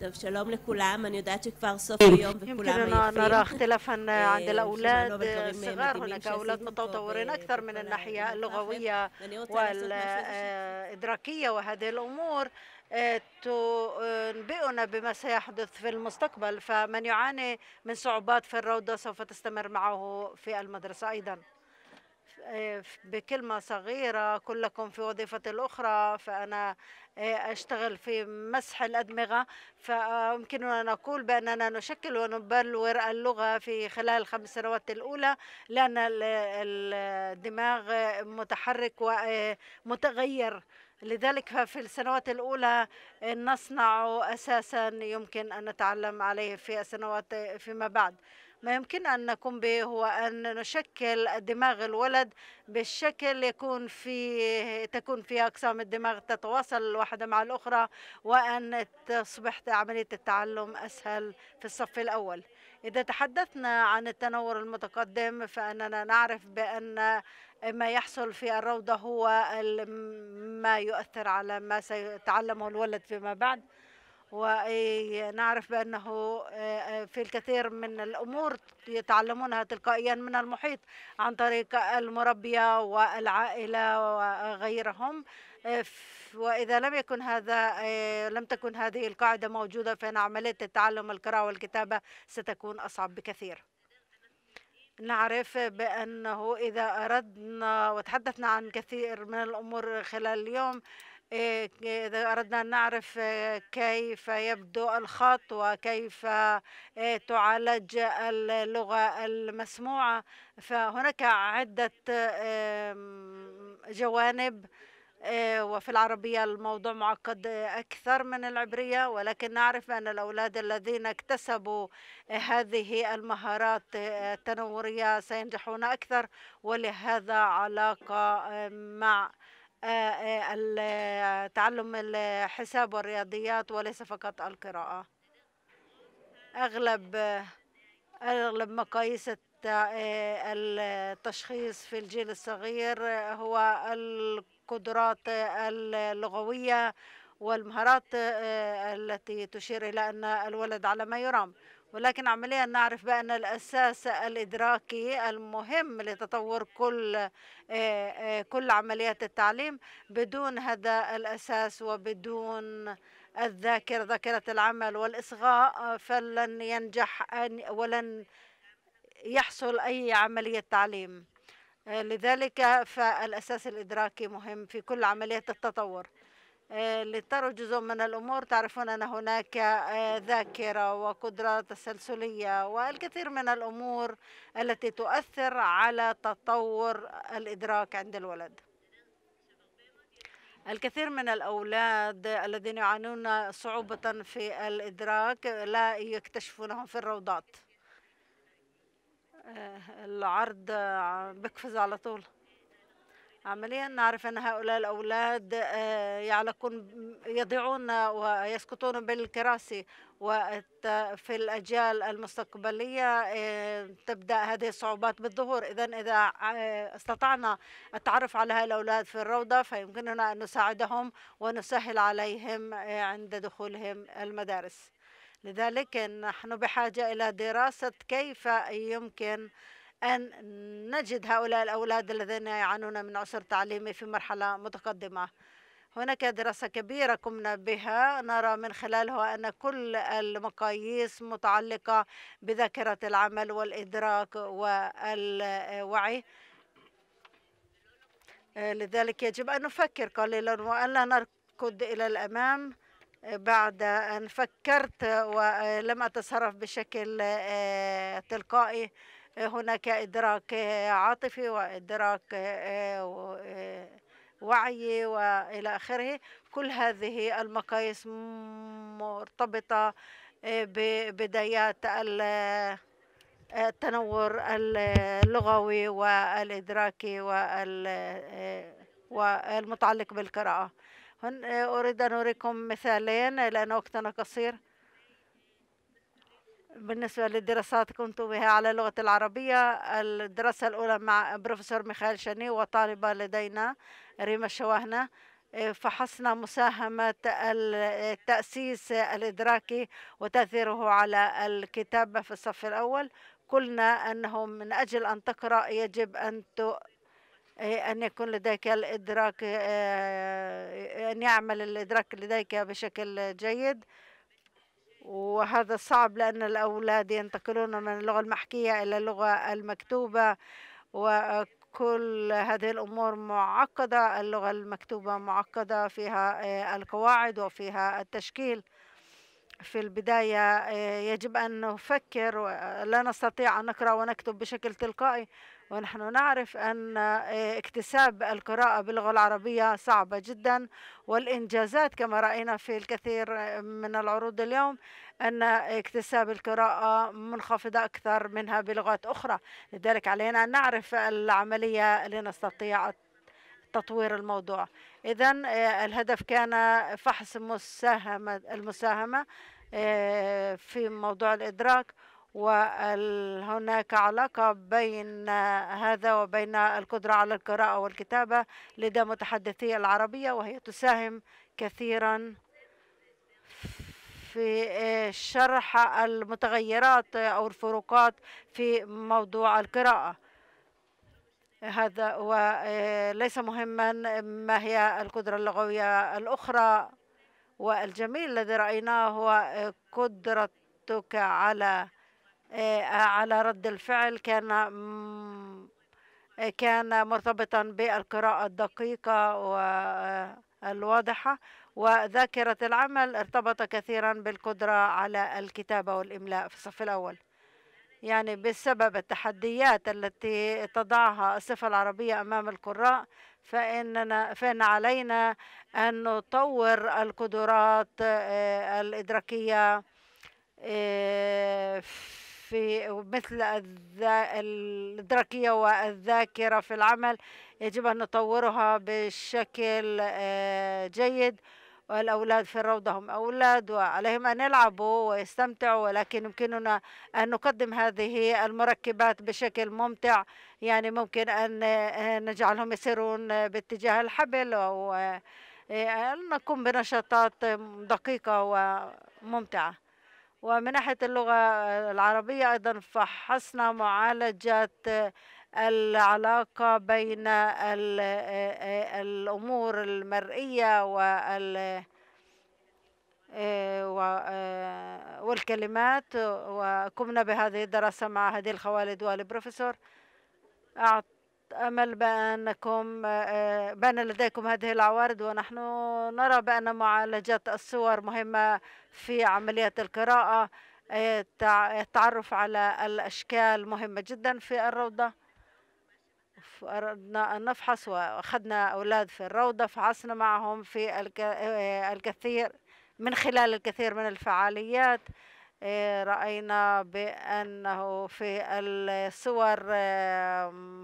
טוב, שלום לכולם, אני יודעת שכבר סוף היום וכולם עייפים. نرى اختلافا عند الأولاد الصغار هناك أولاد متطورين أكثر من الناحية اللغوية والإدراكية وهذه الأمور تنبئنا بما سيحدث في المستقبل فمن يعاني من صعوبات في الروضة سوف تستمر معه في المدرسة أيضا آه، بكلمة صغيرة كلكم في وظيفة الأخرى فأنا آه، أشتغل في مسح الأدمغة فيمكننا نقول بأننا نشكل ونبلور اللغة في خلال الخمس سنوات الأولى لأن الدماغ متحرك ومتغير آه، لذلك ففي السنوات الأولى نصنع أساسا يمكن أن نتعلم عليه في السنوات فيما بعد ما يمكن أن نقوم به هو أن نشكل دماغ الولد بالشكل يكون فيه تكون فيه أقسام الدماغ تتواصل الواحدة مع الأخرى وأن تصبح عملية التعلم أسهل في الصف الأول إذا تحدثنا عن التنور المتقدم فأننا نعرف بأن ما يحصل في الروضة هو ما يؤثر على ما سيتعلمه الولد فيما بعد ونعرف بأنه في الكثير من الأمور يتعلمونها تلقائيا من المحيط عن طريق المربية والعائلة وغيرهم وإذا لم يكن هذا لم تكن هذه القاعدة موجودة فإن عملية التعلم القراءة والكتابة ستكون أصعب بكثير نعرف بأنه إذا أردنا وتحدثنا عن كثير من الأمور خلال اليوم إيه، إذا أردنا أن نعرف إيه، كيف يبدو الخط وكيف إيه، تعالج اللغة المسموعة فهناك عدة جوانب آه، وفي العربية الموضوع معقد أكثر من العبرية ولكن نعرف أن الأولاد الذين اكتسبوا هذه المهارات آه، التنورية سينجحون أكثر ولهذا علاقة آه، مع تعلم الحساب والرياضيات وليس فقط القراءة أغلب أغلب مقاييس التشخيص في الجيل الصغير هو القدرات اللغوية والمهارات آه، التي تشير إلى أن الولد على ما يرام ولكن عمليا نعرف بأن الأساس الإدراكي المهم لتطور كل آه، آه، كل عمليات التعليم بدون هذا الأساس وبدون الذاكرة ذاكرة العمل والإصغاء فلن ينجح ولن يحصل أي عملية تعليم آه، لذلك فالأساس الإدراكي مهم في كل عملية التطور آه، لتروا جزء من الأمور تعرفون أن هناك آه، ذاكرة وقدرة تسلسلية والكثير من الأمور التي تؤثر على تطور الإدراك عند الولد الكثير من الأولاد الذين يعانون صعوبة في الإدراك لا يكتشفونهم في الروضات آه، العرض آه، بقفز على طول عمليا نعرف ان هؤلاء الاولاد آه، يعلقون يضيعون ويسقطون بالكراسي وفي الاجيال المستقبليه تبدا هذه الصعوبات بالظهور اذا اذا استطعنا التعرف على هؤلاء الاولاد في الروضه فيمكننا ان نساعدهم ونسهل عليهم عند دخولهم المدارس لذلك نحن بحاجة إلى دراسة كيف يمكن أن نجد هؤلاء الأولاد الذين يعانون من عسر تعليمي في مرحلة متقدمة هناك دراسة كبيرة قمنا بها نرى من خلالها أن كل المقاييس متعلقة بذاكرة العمل والإدراك والوعي لذلك يجب أن نفكر قليلا وألا نركض إلى الأمام بعد أن فكرت ولم أتصرف بشكل آه، تلقائي آه، هناك إدراك عاطفي وإدراك آه، وعي وإلى آخره كل هذه المقاييس مرتبطة ببدايات التنور اللغوي والإدراكي والمتعلق بالقراءة هن آه، أريد أن أريكم مثالين لأن وقتنا قصير بالنسبة للدراسات كنت بها على اللغة العربية الدراسة الأولى مع بروفيسور ميخائيل شني وطالبة لدينا ريما شواهنة آه، فحصنا مساهمة التأسيس آه، الإدراكي وتأثيره على الكتابة في الصف الأول قلنا أنه من أجل أن تقرأ يجب أن أن يكون لديك الإدراك آه، أن يعمل الإدراك لديك بشكل جيد وهذا صعب لأن الأولاد ينتقلون من اللغة المحكية إلى اللغة المكتوبة وكل هذه الأمور معقدة اللغة المكتوبة معقدة فيها آه، القواعد وفيها التشكيل في البداية آه، يجب أن نفكر لا نستطيع أن نقرأ ونكتب بشكل تلقائي ونحن نعرف أن آه، اكتساب القراءة باللغة العربية صعبة جدا والإنجازات كما رأينا في الكثير آه، من العروض اليوم أن اكتساب القراءة منخفضة أكثر منها بلغات أخرى لذلك علينا أن نعرف العملية لنستطيع تطوير الموضوع إذا آه، الهدف كان فحص مساهمة المساهمة في موضوع الإدراك وهناك علاقة بين هذا وبين القدرة على القراءة والكتابة لدى متحدثي العربية وهي تساهم كثيرا في شرح المتغيرات أو الفروقات في موضوع القراءة هذا وليس مهما ما هي القدرة اللغوية الأخرى والجميل الذي رأيناه هو قدرتك على آه، على رد الفعل كان كان مرتبطا بالقراءة الدقيقة والواضحة وذاكرة العمل ارتبط كثيرا بالقدرة على الكتابة والإملاء في الصف الأول يعني بسبب التحديات التي تضعها الصفة العربية أمام القراء فإننا فإن علينا أن نطور القدرات آه، الإدراكية في آه، في مثل الإدراكية والذاكرة في العمل يجب أن نطورها بشكل آه، جيد والأولاد في الروضة هم أولاد وعليهم أن يلعبوا ويستمتعوا ولكن يمكننا أن نقدم هذه المركبات بشكل ممتع يعني ممكن أن آه، نجعلهم يسيرون باتجاه الحبل أو آه، نقوم بنشاطات دقيقة وممتعة ومن ناحية اللغة العربية أيضا فحصنا معالجة العلاقة بين الأمور المرئية وال والكلمات وقمنا بهذه الدراسة مع هذه الخوالد والبروفيسور أعطى أمل بأنكم آه، بأن لديكم هذه العوارض ونحن نرى بأن معالجة الصور مهمة في عملية القراءة آه، التعرف على الأشكال مهمة جدا في الروضة أردنا أن نفحص وأخذنا أولاد في الروضة فحصنا معهم في آه، الكثير من خلال الكثير من الفعاليات إيه، رأينا بأنه في الصور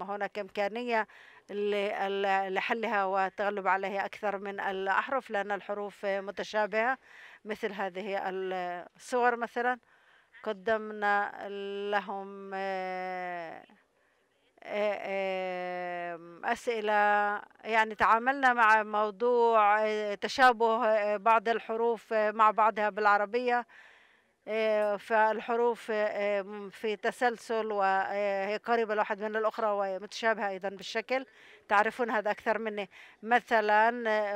هناك إمكانية لحلها والتغلب عليها أكثر من الأحرف لأن الحروف متشابهة مثل هذه الصور مثلا قدمنا لهم آه، آه، أسئلة يعني تعاملنا مع موضوع تشابه آه، بعض الحروف مع بعضها بالعربية آه، فالحروف آه، في تسلسل وهي آه، قريبة الواحد من الأخرى ومتشابهة أيضا بالشكل تعرفون هذا أكثر مني مثلا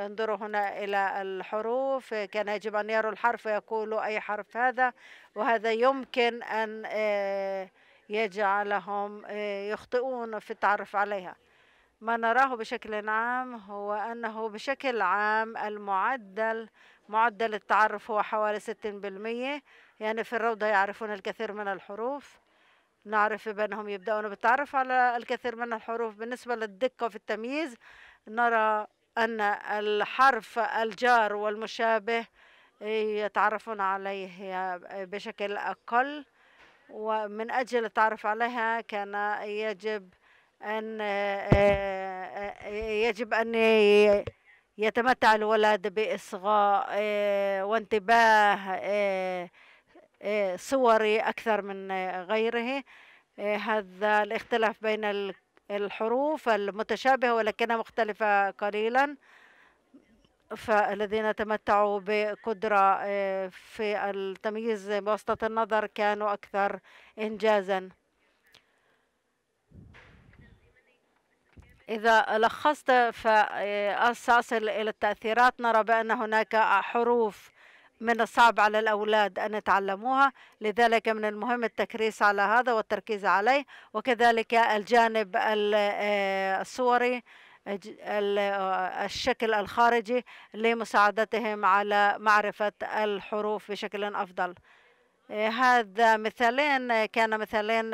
انظروا هنا إلى الحروف كان يجب أن يروا الحرف ويقولوا أي حرف هذا وهذا يمكن أن يجعلهم يخطئون في التعرف عليها ما نراه بشكل عام هو أنه بشكل عام المعدل معدل التعرف هو حوالي 60% يعني في الروضة يعرفون الكثير من الحروف نعرف بأنهم يبدأون بالتعرف على الكثير من الحروف بالنسبة للدقة في التمييز نرى أن الحرف الجار والمشابه آه، يتعرفون عليه بشكل أقل ومن أجل التعرف عليها كان يجب أن آه، آه، يجب أن يتمتع الولد بإصغاء وانتباه صوري أكثر من غيره هذا الاختلاف بين الحروف المتشابهة ولكنها مختلفة قليلا فالذين تمتعوا بقدرة في التمييز بواسطة النظر كانوا أكثر إنجازا إذا لخصت فأصل إلى التأثيرات نرى بأن هناك حروف من الصعب على الأولاد أن يتعلموها لذلك من المهم التكريس على هذا والتركيز عليه وكذلك الجانب آه، الصوري آه، الشكل الخارجي لمساعدتهم على معرفة الحروف بشكل أفضل آه، هذا مثالين كان مثالين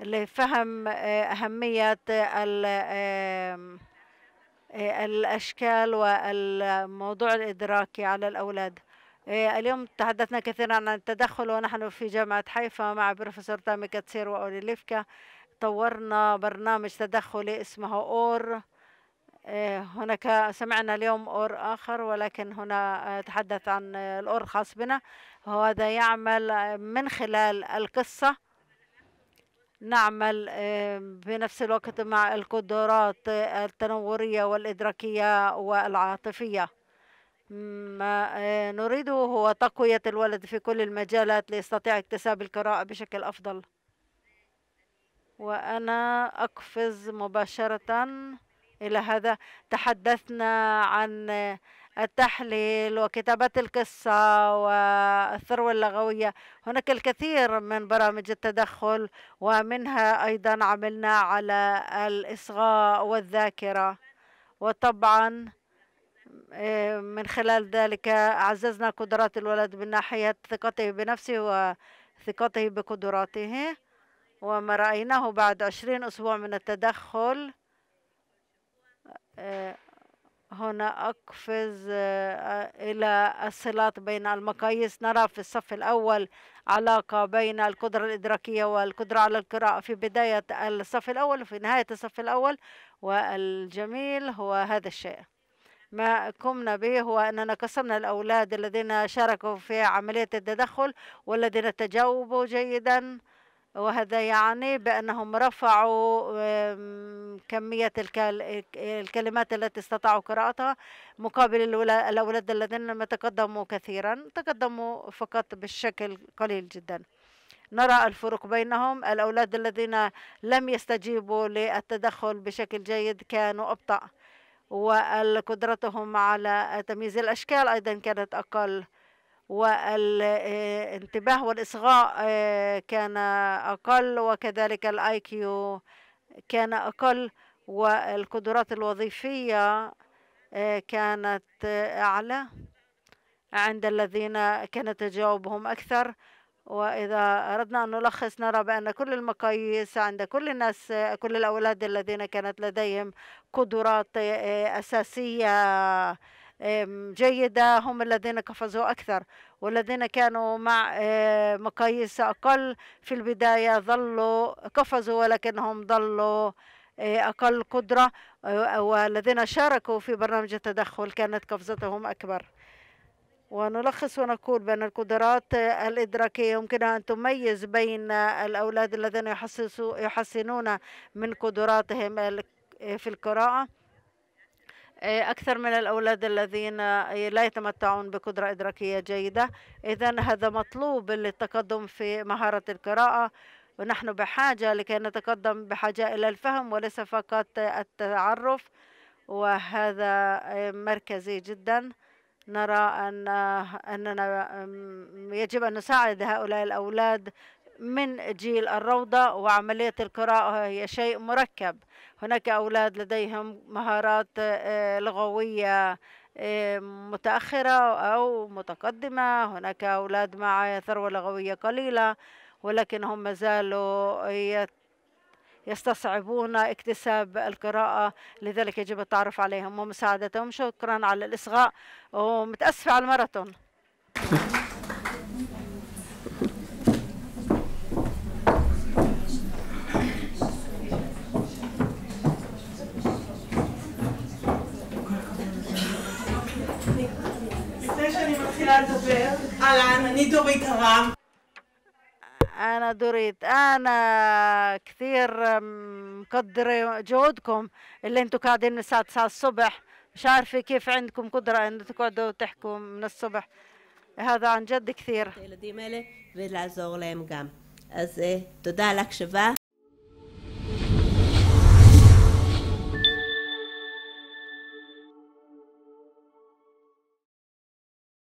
لفهم أهمية آه، الأشكال والموضوع الإدراكي على الأولاد آه، اليوم تحدثنا كثيرا عن التدخل ونحن في جامعة حيفا مع بروفيسور تامي كاتسير ليفكا طورنا برنامج تدخلي اسمه أور آه، هناك سمعنا اليوم أور آخر ولكن هنا تحدث عن الأور الخاص بنا وهذا يعمل من خلال القصة نعمل بنفس الوقت مع القدرات التنورية والإدراكية والعاطفية ما آه، نريده هو تقوية الولد في كل المجالات ليستطيع اكتساب القراءة بشكل أفضل وأنا أقفز مباشرةً إلى هذا تحدثنا عن التحليل وكتابة القصة والثروة اللغوية هناك الكثير من برامج التدخل ومنها أيضا عملنا على الإصغاء والذاكرة وطبعا إيه، من خلال ذلك عززنا قدرات الولد من ناحية ثقته بنفسه وثقته بقدراته وما رأيناه بعد عشرين أسبوع من التدخل آه، هنا أقفز آه، آه، إلى الصلات بين المقاييس نرى في الصف الأول علاقة بين القدرة الإدراكية والقدرة على القراءة في بداية الصف الأول وفي نهاية الصف الأول والجميل هو هذا الشيء ما قمنا به هو أننا قسمنا الأولاد الذين شاركوا في عملية التدخل والذين تجاوبوا جيدا وهذا يعني بأنهم رفعوا كمية الكلمات التي استطاعوا قراءتها مقابل الأولاد الذين لم يتقدموا كثيرا تقدموا فقط بالشكل قليل جدا نرى الفروق بينهم الأولاد الذين لم يستجيبوا للتدخل بشكل جيد كانوا أبطأ وقدرتهم على تمييز الأشكال أيضا كانت أقل والانتباه آه، والإصغاء آه، كان أقل وكذلك الاي كيو كان أقل والقدرات الوظيفية آه، كانت أعلى عند الذين كان تجاوبهم أكثر وإذا أردنا أن نلخص نرى بأن كل المقاييس عند كل الناس كل الأولاد الذين كانت لديهم قدرات أساسية جيدة هم الذين قفزوا أكثر والذين كانوا مع مقاييس أقل في البداية ظلوا قفزوا ولكنهم ظلوا آه، أقل قدرة آه، والذين شاركوا في برنامج التدخل كانت قفزتهم أكبر ونلخص ونقول بأن القدرات آه، الإدراكية يمكنها أن تميز بين الأولاد الذين يحسنون من قدراتهم في القراءة أكثر من الأولاد الذين لا يتمتعون بقدرة إدراكية جيدة إذا هذا مطلوب للتقدم في مهارة القراءة ونحن بحاجة لكي نتقدم بحاجة إلى الفهم وليس فقط التعرف وهذا مركزي جدا نرى أن أننا يجب أن نساعد هؤلاء الأولاد من جيل الروضة وعملية القراءة هي شيء مركب هناك أولاد لديهم مهارات آه، لغوية آه، متأخرة أو متقدمة هناك أولاد مع ثروة لغوية قليلة ولكنهم مازالوا يستصعبون اكتساب القراءة لذلك يجب التعرف عليهم ومساعدتهم شكرا على الإصغاء ومتأسفة على الماراثون أنا دوريت أنا كثير مقدرة جهودكم اللي أنتم قاعدين من الساعة 9 الصبح مش عارفة كيف عندكم قدرة أن تقعدوا تحكوا من الصبح هذا عن جد كثير.